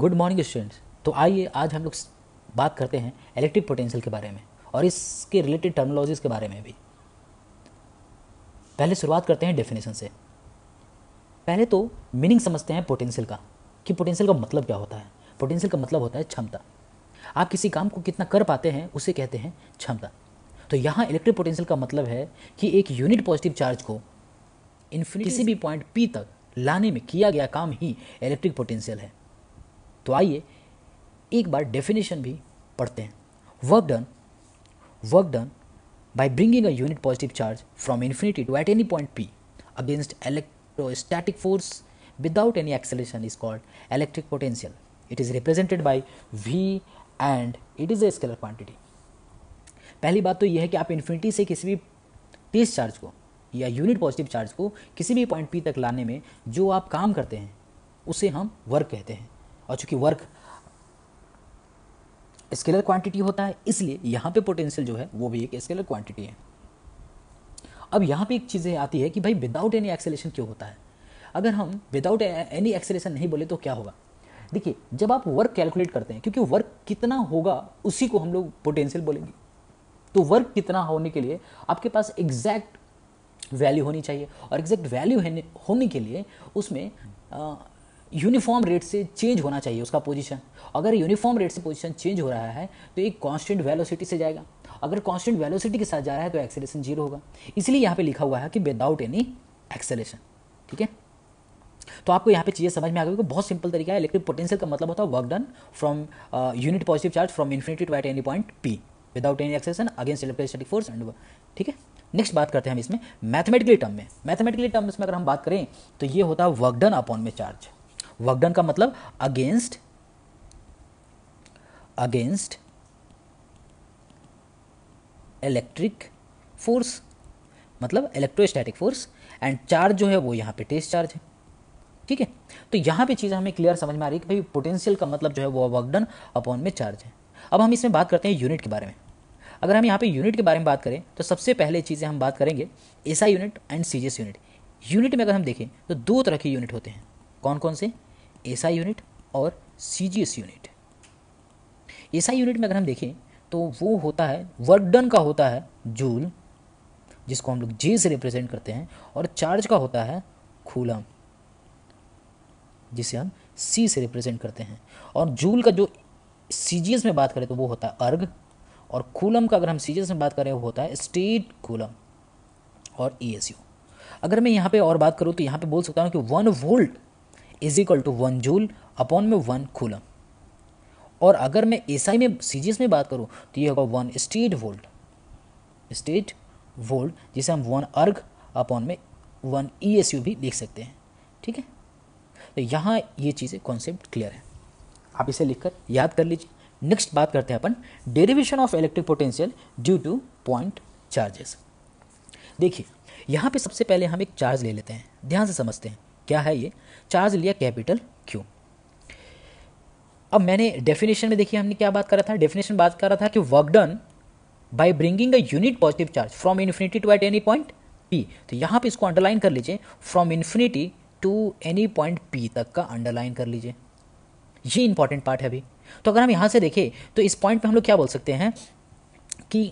good morning students तो आइए आज हम लोग बात करते हैं इलेक्ट्रिक पोटेंशियल के बारे में और इसके रिलेटेड टर्मोलॉजीज़ के बारे में भी पहले शुरुआत करते हैं डेफिनेशन से पहले तो मीनिंग समझते हैं पोटेंशियल का कि पोटेंशियल का मतलब क्या होता है पोटेंशियल का मतलब होता है क्षमता आप किसी काम को कितना कर पाते हैं उसे कहते हैं क्षमता तो यहाँ इलेक्ट्रिक पोटेंशियल का मतलब है कि एक यूनिट पॉजिटिव चार्ज को इन्फिनिट किसी भी पॉइंट पी तक लाने में किया गया काम ही इलेक्ट्रिक पोटेंशियल है तो आइए एक बार डेफिनेशन भी पढ़ते हैं work done work done by bringing a unit positive charge from infinity to at any point P against electrostatic force without any acceleration is called electric potential it is represented by V and it is a scalar quantity पहली बात तो यह है कि आप infinity से किसी भी तेज चार्ज को या यूनिट पॉजिटिव चार्ज को किसी भी पॉइंट पी तक लाने में जो आप काम करते हैं उसे हम वर्क कहते हैं और चूंकि वर्क स्केलर क्वांटिटी होता है इसलिए यहाँ पे पोटेंशियल जो है वो भी एक स्केलर क्वांटिटी है अब यहाँ पे एक चीज़ें आती है कि भाई विदाउट एनी एक्सेलेशन क्यों होता है अगर हम विदाउट एनी एक्सेलेशन नहीं बोले तो क्या होगा देखिए जब आप वर्क कैलकुलेट करते हैं क्योंकि वर्क कितना होगा उसी को हम लोग पोटेंशियल बोलेंगे तो वर्क कितना होने के लिए आपके पास एग्जैक्ट वैल्यू होनी चाहिए और एग्जैक्ट वैल्यू होने के लिए उसमें यूनिफॉर्म रेट से चेंज होना चाहिए उसका पोजीशन अगर यूनिफॉर्म रेट से पोजीशन चेंज हो रहा है तो एक कांस्टेंट वेलोसिटी से जाएगा अगर कांस्टेंट वेलोसिटी के साथ जा रहा है तो एक्सेलेशन जीरो होगा इसलिए यहाँ पे लिखा हुआ है कि विदाउट एनी एक्सेलेशन ठीक है तो आपको यहाँ पे चीज़ें समझ में आ गई बहुत सिंपल तरीका है इलेक्ट्रिक पोटेंशियल का मतलब होता है work done from unit positive charge from infinity to at any point P without any acceleration against electrostatic force and ठीक है नेक्स्ट बात करते हैं हम इसमें मैथमेटिकली टर्म में मैथमेटिकली टर्म्स में अगर हम बात करें तो ये होता है वर्क डन अपॉन में चार्ज वर्क का मतलब अगेंस्ट अगेंस्ट इलेक्ट्रिक फोर्स मतलब इलेक्ट्रोस्टैटिक फोर्स एंड चार्ज जो है वो यहाँ पे टेस्ट चार्ज है ठीक है तो यहाँ पे चीज़ हमें क्लियर समझ में आ रही है कि भाई पोटेंशियल का मतलब जो है वो वर्क अपॉन में चार्ज है अब हम इसमें बात करते हैं यूनिट के बारे में अगर हम यहाँ पे यूनिट के बारे में बात करें तो सबसे पहले चीज़ें हम बात करेंगे SI unit and CGS unit unit में अगर हम देखें तो दो तरह के यूनिट होते हैं कौन कौन से एस यूनिट और सी यूनिट एस यूनिट में अगर हम देखें तो वो होता है वर्क डन का होता है जूल जिसको हम लोग जे से रिप्रेजेंट करते हैं और चार्ज का होता है खूलम जिसे हम सी से रिप्रेजेंट करते हैं और जूल का जो सी में बात करें तो वो होता है अर्ग और कूलम का अगर हम सी में बात करें वो होता है स्टेट कूलम और ई अगर मैं यहाँ पे और बात करूँ तो यहाँ पे बोल सकता हूँ कि one volt is equal to one joule upon में वन कूलम और अगर मैं एसआई में सीजीएस में बात करूँ तो ये होगा one stat volt stat volt जिसे हम वन अर्घ अपॉन में वन ई एस यू भी लिख सकते हैं ठीक है तो यहाँ ये चीज़ें कॉन्सेप्ट क्लियर है आप इसे लिखकर याद कर लीजिए नेक्स्ट बात करते हैं अपन derivation of electric potential due to point charges देखिए यहाँ पे सबसे पहले हम एक चार्ज ले लेते हैं ध्यान से समझते हैं क्या है ये चार्ज लिया कैपिटल क्यू अब मैंने डेफिनेशन में देखिए हमने क्या बात करा था डेफिनेशन बात करा था कि work done by bringing a unit positive charge from infinity to at any point P तो यहाँ पे इसको अंडरलाइन कर लीजिए from infinity to any point P तक का अंडरलाइन कर लीजिए ये इंपॉर्टेंट पार्ट है अभी तो अगर हम यहाँ से देखें तो इस पॉइंट पे हम लोग क्या बोल सकते हैं कि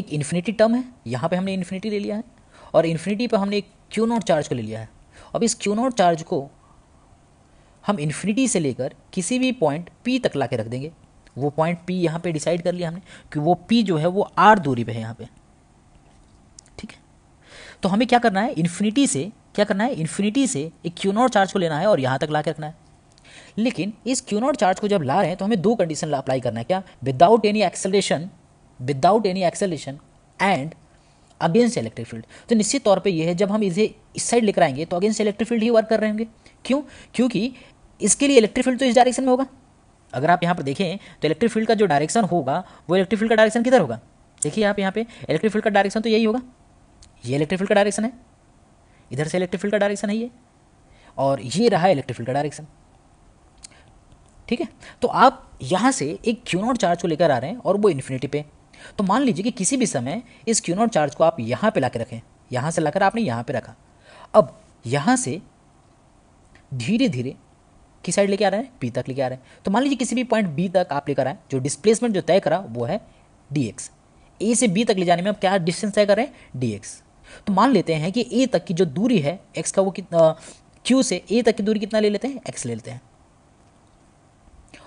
एक इन्फिनिटी टर्म है यहाँ पे हमने इन्फिनिटी ले लिया है और इन्फिनिटी पर हमने एक क्यू नोट चार्ज को ले लिया है अब इस क्यू नोट चार्ज को हम इन्फिनिटी से लेकर किसी भी पॉइंट पी तक ला के रख देंगे वो पॉइंट पी यहाँ पे डिसाइड कर लिया हमने कि वो पी जो है वो आर दूरी पे है यहाँ पे ठीक है तो हमें क्या करना है इन्फिनिटी से क्या करना है इन्फिनिटी से एक क्यू नॉट चार्ज को लेना है और यहाँ तक ला के रखना है लेकिन इस क्यू नॉट चार्ज को जब ला रहे हैं तो हमें दो कंडीशन अप्लाई करना है क्या without any acceleration without any acceleration and against electric field तो निश्चित तौर पे ये है जब हम इसे इस साइड लेकर आएंगे तो अगेंस्ट इलेक्ट्रिक फील्ड ही वर्क कर रहे होंगे क्यों क्योंकि इसके लिए इलेक्ट्रिक फील्ड तो इस डायरेक्शन में होगा अगर आप यहाँ पर देखें तो इलेक्ट्रिक फील्ड का जो डायरेक्शन होगा वो इलेक्ट्रिक फील्ड का डायरेक्शन किधर होगा देखिए आप यहाँ पे इलेक्ट्रिक फील्ड का डायरेक्शन तो यही होगा ये इलेक्ट्रिक फील्ड का डायरेक्शन है इधर से इलेक्ट्रिक फील्ड का डायरेक्शन है ये और ये रहा इलेक्ट्रिक फील्ड का डायरेक्शन ठीक है तो आप यहाँ से एक क्यू नॉट चार्ज को लेकर आ रहे हैं और वो इन्फिनिटी पे तो मान लीजिए कि किसी भी समय इस क्यू नॉट चार्ज को आप यहाँ पे ला रखें यहाँ से लाकर आपने यहाँ पे रखा अब यहाँ से धीरे धीरे किस साइड लेके आ रहे हैं पी तक लेके आ रहे हैं तो मान लीजिए किसी भी पॉइंट बी तक आप लेकर आए जो डिस्प्लेसमेंट जो तय करा वो है डी एक्स ए से बी तक ले जाने में आप क्या डिस्टेंस तय कर रहे हैं डी एक्स तो मान लेते हैं कि ए तक की जो दूरी है एक्स का वो कितना क्यू से ए तक की दूरी कितना ले लेते हैं एक्स ले लेते हैं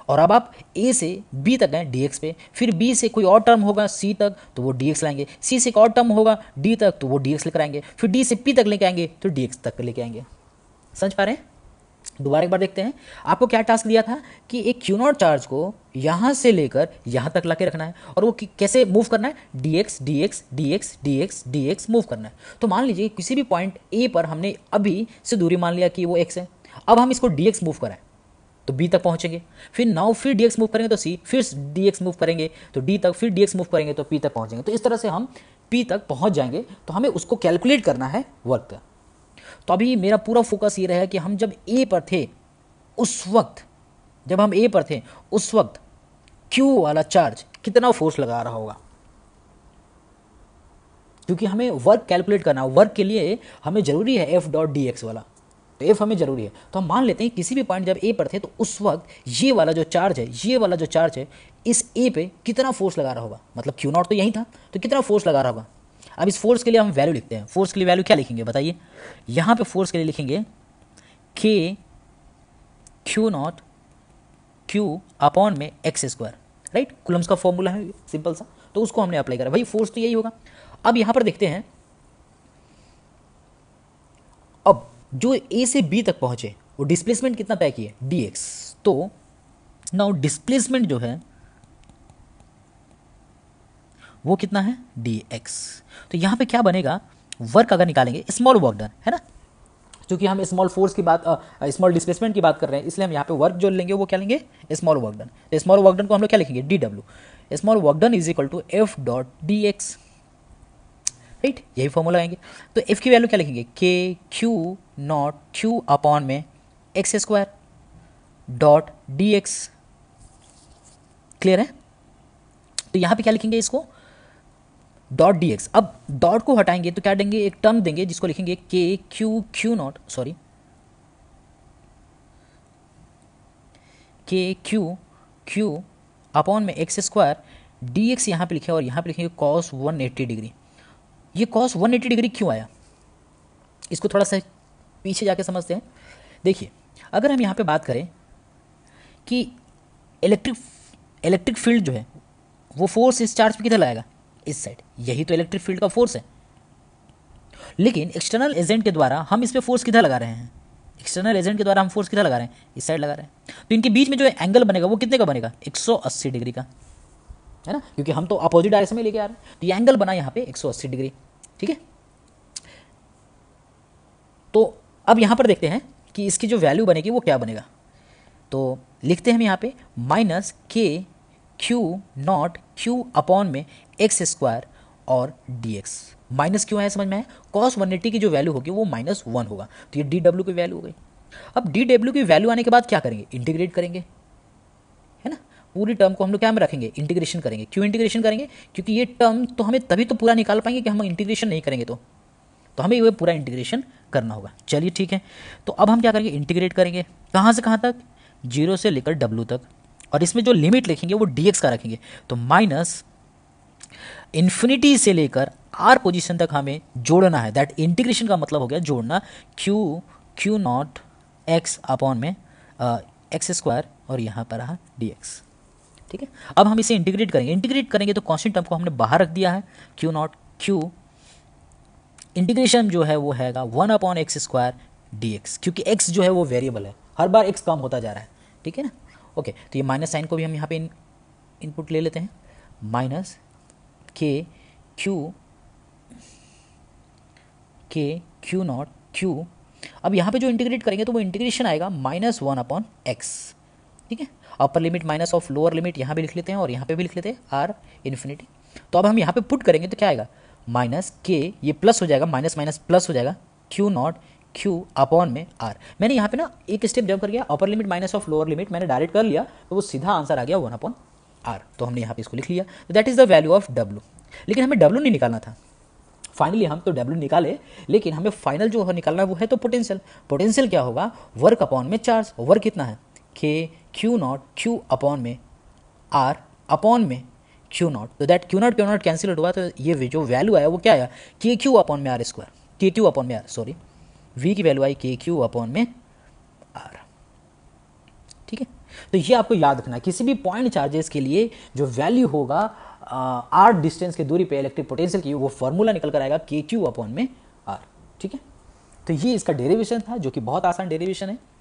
और अब आप ए से बी तक गए डी एक्स पे फिर बी से कोई और टर्म होगा सी तक तो वो डी एक्स लाएंगे सी से एक और टर्म होगा डी तक तो वो डी एक्स लेकर आएंगे फिर डी से पी तक लेके आएंगे तो डी एक्स तक लेके आएंगे समझ पा रहे हैं दोबारा एक बार देखते हैं आपको क्या टास्क दिया था कि एक क्यू नॉट चार्ज को यहाँ से लेकर यहाँ तक ला के रखना है और वो कैसे मूव करना है d x d x d x d x d x move करना है तो मान लीजिए किसी भी पॉइंट ए पर हमने अभी से दूरी मान लिया कि वो एक्स है अब हम इसको डी एक्स मूव कराएं तो बी तक पहुंचेंगे फिर नाउ फिर डी मूव करेंगे तो सी फिर डी मूव करेंगे तो डी तक फिर डी मूव करेंगे तो पी तक पहुंचेंगे तो इस तरह से हम पी तक पहुंच जाएंगे तो हमें उसको कैलकुलेट करना है वर्क तो अभी मेरा पूरा फोकस ये रहा कि हम जब ए पर थे उस वक्त जब हम ए पर थे उस वक्त क्यू वाला चार्ज कितना फोर्स लगा रहा होगा क्योंकि हमें वर्क कैलकुलेट करना वर्क के लिए हमें ज़रूरी है एफ डॉट डी एक्स वाला तो एफ हमें ज़रूरी है तो हम मान लेते हैं किसी भी पॉइंट जब ए पर थे तो उस वक्त ये वाला जो चार्ज है ये वाला जो चार्ज है इस ए पे कितना फोर्स लगा रहा होगा मतलब क्यू नॉट तो यही था तो कितना फोर्स लगा रहा होगा अब इस फोर्स के लिए हम वैल्यू लिखते हैं फोर्स के लिए वैल्यू क्या लिखेंगे बताइए यहाँ पे फोर्स के लिए लिखेंगे K q naught q upon में एक्स स्क्वायर राइट कुलम्स का फॉर्मूला है सिंपल सा तो उसको हमने अप्लाई करा भाई फोर्स तो यही होगा अब यहाँ पर देखते हैं अब जो ए से बी तक पहुंचे वो डिस्प्लेसमेंट कितना तय किए डी एक्स तो नाउ डिस्प्लेसमेंट जो है वो कितना है डी एक्स तो यहां पे क्या बनेगा वर्क अगर निकालेंगे स्मॉल वर्क डन है ना क्योंकि हम स्मॉल फोर्स की बात स्मॉल डिस्प्लेसमेंट की बात कर रहे हैं इसलिए हम यहाँ पे वर्क जो लेंगे वो क्या लेंगे small work done small work done को हम लोग क्या लिखेंगे डी डब्ल्यू small work done is equal to F dot d x right यही फॉर्मूला आएंगे तो एफ की वैल्यू क्या लिखेंगे K q naught q upon में x square dot d x clear है तो यहां पे क्या लिखेंगे इसको डॉट डी एक्स अब डॉट को हटाएंगे तो क्या देंगे एक टर्म देंगे जिसको लिखेंगे K q q naught sorry K q q upon में एक्स स्क्वायर डी एक्स यहां पर लिखे और यहां पर लिखेंगे कॉस वन एट्टी डिग्री ये कॉस 180 डिग्री क्यों आया इसको थोड़ा सा पीछे जाके समझते हैं देखिए अगर हम यहाँ पे बात करें कि इलेक्ट्रिक इलेक्ट्रिक फील्ड जो है वो फोर्स इस चार्ज पे किधर लाएगा इस साइड यही तो इलेक्ट्रिक फील्ड का फोर्स है लेकिन एक्सटर्नल एजेंट के द्वारा हम इस पर फोर्स किधर लगा रहे हैं एक्सटर्नल एजेंट के द्वारा हम फोर्स किधर लगा रहे हैं इस साइड लगा रहे हैं तो इनके बीच में जो एंगल बनेगा वो कितने का बनेगा 180 डिग्री का है ना क्योंकि हम तो अपोजिट डायरेक्शन में लेके आ रहे हैं तो ये एंगल बना यहाँ पे 180 डिग्री ठीक है तो अब यहां पर देखते हैं कि इसकी जो वैल्यू बनेगी वो क्या बनेगा तो लिखते हैं हम यहां पे minus K q naught q upon में एक्स स्क्वायर और डी एक्स माइनस क्यों है समझ में है कॉस वन एट्टी की जो वैल्यू होगी वो माइनस वन होगा तो ये डी डब्ल्यू की वैल्यू हो गई अब डी डब्ल्यू की वैल्यू आने के बाद क्या करेंगे इंटीग्रेट करेंगे पूरी टर्म को हम लोग क्या में रखेंगे इंटीग्रेशन करेंगे क्यों इंटीग्रेशन करेंगे क्योंकि ये टर्म तो हमें तभी तो पूरा निकाल पाएंगे कि हम इंटीग्रेशन नहीं करेंगे तो तो हमें ये पूरा इंटीग्रेशन करना होगा चलिए ठीक है तो अब हम क्या करेंगे इंटीग्रेट करेंगे कहाँ से कहाँ तक जीरो से लेकर डब्लू तक और इसमें जो लिमिट लिखेंगे वो डी का रखेंगे तो माइनस इन्फिनिटी से लेकर आर पोजिशन तक हमें जोड़ना है दैट इंटीग्रेशन का मतलब हो गया जोड़ना q q naught x upon में एक्स स्क्वायर और यहाँ पर रहा डी एक्स ठीक है अब हम इसे इंटीग्रेट करेंगे इंटीग्रेट करेंगे तो कॉन्स्टेंट टर्म को हमने बाहर रख दिया है क्यू नॉट क्यू इंटीग्रेशन जो है वो हैगा one upon x square d x क्योंकि एक्स जो है वो वेरिएबल है हर बार एक्स कम होता जा रहा है ठीक है ना ओके तो ये माइनस साइन को भी हम यहाँ पे इनपुट ले लेते हैं माइनस के क्यू के क्यू नॉट क्यू अब यहाँ पे जो इंटीग्रेट करेंगे तो वो इंटीग्रेशन आएगा माइनस वन अपॉन एक्स ठीक है upper limit minus of lower limit यहाँ भी लिख लेते हैं और यहाँ पे भी लिख लेते हैं आर इन्फिनिटी तो अब हम यहाँ पे पुट करेंगे तो क्या आएगा माइनस के ये प्लस हो जाएगा माइनस माइनस प्लस हो जाएगा क्यू नॉट क्यू अपॉन में आर मैंने यहाँ पे ना एक स्टेप जब कर गया upper limit minus of lower limit मैंने डायरेक्ट कर लिया तो वो सीधा आंसर आ गया वन अपॉन आर तो हमने यहाँ पे इसको लिख लिया तो that is the value of W लेकिन हमें डब्ल्यू नहीं निकालना था फाइनली हम तो डब्ल्यू निकाले लेकिन हमें फाइनल जो निकालना है वो है तो पोटेंशियल पोटेंशियल क्या होगा वर्क अपॉन में चार्ज वर्क कितना है K q naught q upon में आर अपॉन में क्यू नॉट तो that q naught q naught cancel हुआ तो ये जो वैल्यू आया वो क्या आया के क्यू अपॉन में R square K q upon में आर सॉरी वी की वैल्यू आई के क्यू अपॉन में आर ठीक है तो ये आपको याद रखना किसी भी पॉइंट चार्जेस के लिए जो वैल्यू होगा आर डिस्टेंस की दूरी पे इलेक्ट्रिक पोटेंशियल की वो फॉर्मूला निकल कर आएगा के क्यू अपॉन में आर ठीक है तो ये इसका डेरिवेशन था जो कि बहुत आसान डेरिवेशन है